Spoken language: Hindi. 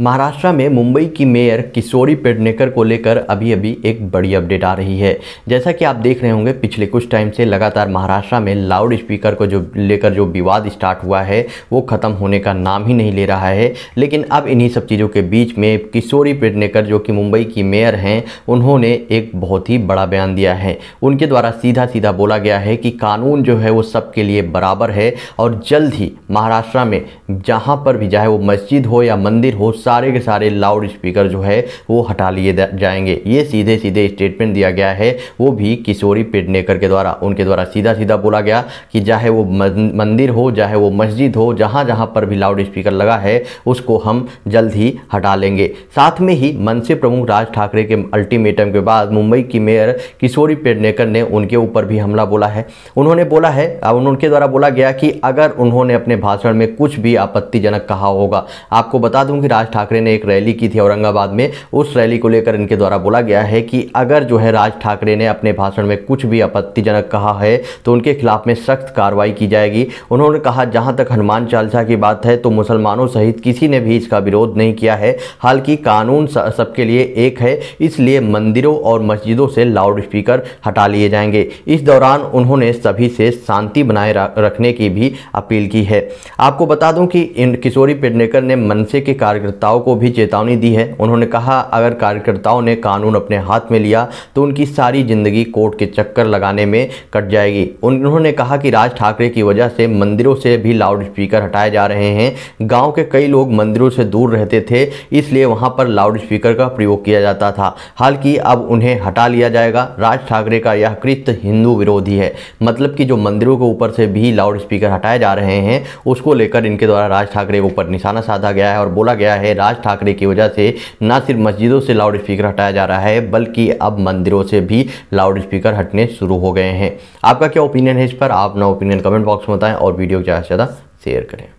महाराष्ट्र में मुंबई की मेयर किशोरी पेडनेकर को लेकर अभी अभी एक बड़ी अपडेट आ रही है जैसा कि आप देख रहे होंगे पिछले कुछ टाइम से लगातार महाराष्ट्र में लाउड स्पीकर को जो लेकर जो विवाद स्टार्ट हुआ है वो ख़त्म होने का नाम ही नहीं ले रहा है लेकिन अब इन्हीं सब चीज़ों के बीच में किशोरी पेडनेकर जो कि मुंबई की मेयर हैं उन्होंने एक बहुत ही बड़ा बयान दिया है उनके द्वारा सीधा सीधा बोला गया है कि कानून जो है वो सबके लिए बराबर है और जल्द ही महाराष्ट्र में जहाँ पर भी चाहे वो मस्जिद हो या मंदिर हो सारे के सारे लाउड स्पीकर जो है वो हटा लिए जाएंगे ये सीधे सीधे स्टेटमेंट दिया गया है वो भी किशोरी पेडनेकर के द्वारा उनके द्वारा सीधा सीधा बोला गया कि चाहे वो मंदिर हो चाहे वो मस्जिद हो जहाँ जहाँ पर भी लाउड स्पीकर लगा है उसको हम जल्द ही हटा लेंगे साथ में ही मनसे प्रमुख राज ठाकरे के अल्टीमेटम के बाद मुंबई की मेयर किशोरी पेडनेकर ने उनके ऊपर भी हमला बोला है उन्होंने बोला है अब उनके द्वारा बोला गया कि अगर उन्होंने अपने भाषण में कुछ भी आपत्तिजनक कहा होगा आपको बता दूं कि राज ठाकरे ने एक रैली की थी औरंगाबाद में उस रैली को लेकर इनके द्वारा बोला गया है कि अगर जो है राज ठाकरे ने अपने भाषण में कुछ भी आपत्तिजनक कहा है तो उनके खिलाफ में सख्त कार्रवाई की जाएगी उन्होंने कहा जहां तक हनुमान चालीसा की बात है तो मुसलमानों सहित किसी ने भी इसका विरोध नहीं किया है हालांकि कानून सबके लिए एक है इसलिए मंदिरों और मस्जिदों से लाउड स्पीकर हटा लिए जाएंगे इस दौरान उन्होंने सभी से शांति बनाए रखने की भी अपील की है आपको बता दूं कि इन किशोरी पेडनेकर ने मनसे के कार्यकर्ता कार्यकर्ताओं को भी चेतावनी दी है उन्होंने कहा अगर कार्यकर्ताओं ने कानून अपने हाथ में लिया तो उनकी सारी जिंदगी कोर्ट के चक्कर लगाने में कट जाएगी उन्होंने कहा कि राज ठाकरे की वजह से मंदिरों से भी लाउड स्पीकर हटाए जा रहे हैं गाँव के कई लोग मंदिरों से दूर रहते थे इसलिए वहाँ पर लाउड स्पीकर का प्रयोग किया जाता था हालांकि अब उन्हें हटा लिया जाएगा राज ठाकरे का यह कृत्य हिंदू विरोधी है मतलब कि जो मंदिरों के ऊपर से भी लाउड स्पीकर हटाए जा रहे हैं उसको लेकर इनके द्वारा राज ठाकरे के ऊपर निशाना साधा गया है और बोला गया है राज ठाकरे की वजह से न सिर्फ मस्जिदों से लाउड स्पीकर हटाया जा रहा है बल्कि अब मंदिरों से भी लाउड स्पीकर हटने शुरू हो गए हैं आपका क्या ओपिनियन है इस पर आप अपना ओपिनियन कमेंट बॉक्स में बताएं और वीडियो को ज़्यादा से ज़्यादा शेयर करें